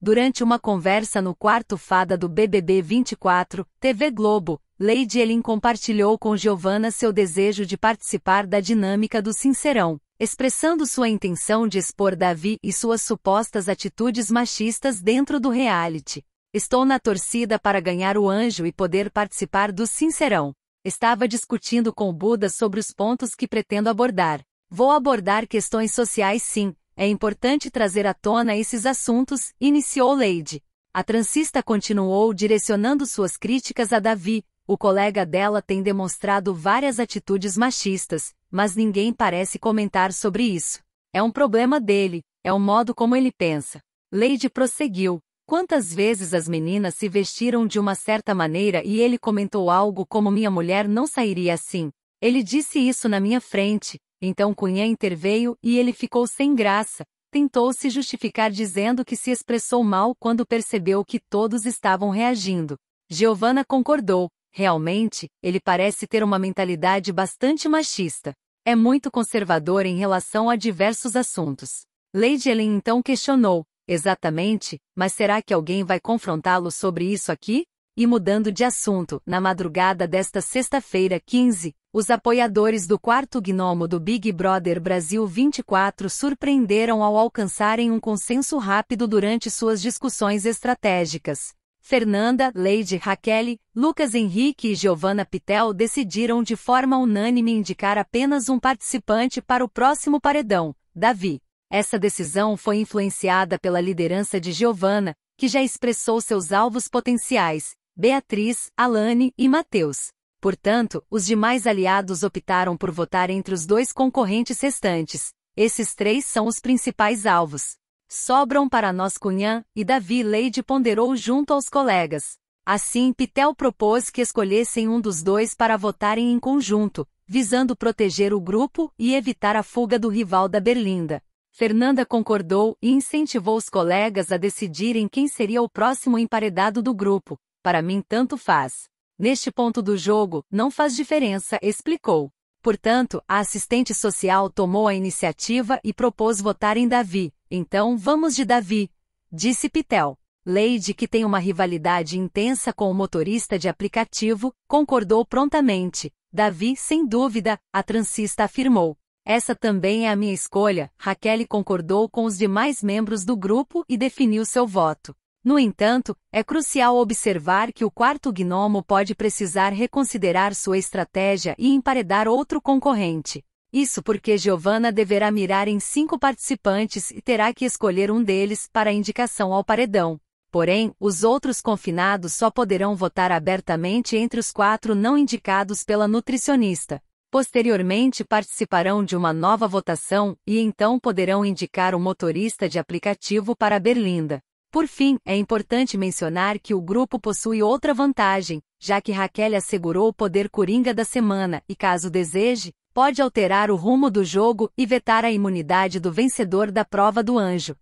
Durante uma conversa no quarto fada do BBB 24, TV Globo, Lady Elin compartilhou com Giovanna seu desejo de participar da dinâmica do Sincerão, expressando sua intenção de expor Davi e suas supostas atitudes machistas dentro do reality. Estou na torcida para ganhar o anjo e poder participar do Sincerão. Estava discutindo com o Buda sobre os pontos que pretendo abordar. Vou abordar questões sociais sim, é importante trazer à tona esses assuntos, iniciou Lady. A transista continuou direcionando suas críticas a Davi. O colega dela tem demonstrado várias atitudes machistas, mas ninguém parece comentar sobre isso. É um problema dele, é o modo como ele pensa. Lady prosseguiu. Quantas vezes as meninas se vestiram de uma certa maneira e ele comentou algo como minha mulher não sairia assim. Ele disse isso na minha frente, então Cunha interveio e ele ficou sem graça. Tentou se justificar dizendo que se expressou mal quando percebeu que todos estavam reagindo. Giovanna concordou. Realmente, ele parece ter uma mentalidade bastante machista. É muito conservador em relação a diversos assuntos. Lady Ellen então questionou: Exatamente, mas será que alguém vai confrontá-lo sobre isso aqui? E mudando de assunto, na madrugada desta sexta-feira 15, os apoiadores do quarto gnomo do Big Brother Brasil 24 surpreenderam ao alcançarem um consenso rápido durante suas discussões estratégicas. Fernanda, Leide Raquel, Lucas Henrique e Giovanna Pitel decidiram de forma unânime indicar apenas um participante para o próximo paredão, Davi. Essa decisão foi influenciada pela liderança de Giovanna, que já expressou seus alvos potenciais, Beatriz, Alane e Matheus. Portanto, os demais aliados optaram por votar entre os dois concorrentes restantes. Esses três são os principais alvos. Sobram para nós Cunhã, e Davi Leide ponderou junto aos colegas. Assim, Pitel propôs que escolhessem um dos dois para votarem em conjunto, visando proteger o grupo e evitar a fuga do rival da Berlinda. Fernanda concordou e incentivou os colegas a decidirem quem seria o próximo emparedado do grupo. Para mim, tanto faz. Neste ponto do jogo, não faz diferença, explicou. Portanto, a assistente social tomou a iniciativa e propôs votar em Davi. Então vamos de Davi, disse Pitel. Lady, que tem uma rivalidade intensa com o motorista de aplicativo, concordou prontamente. Davi, sem dúvida, a transista afirmou. Essa também é a minha escolha. Raquel concordou com os demais membros do grupo e definiu seu voto. No entanto, é crucial observar que o quarto gnomo pode precisar reconsiderar sua estratégia e emparedar outro concorrente. Isso porque Giovanna deverá mirar em cinco participantes e terá que escolher um deles para indicação ao paredão. Porém, os outros confinados só poderão votar abertamente entre os quatro não indicados pela nutricionista. Posteriormente participarão de uma nova votação e então poderão indicar o um motorista de aplicativo para Berlinda. Por fim, é importante mencionar que o grupo possui outra vantagem, já que Raquel assegurou o poder coringa da semana e, caso deseje, pode alterar o rumo do jogo e vetar a imunidade do vencedor da prova do anjo.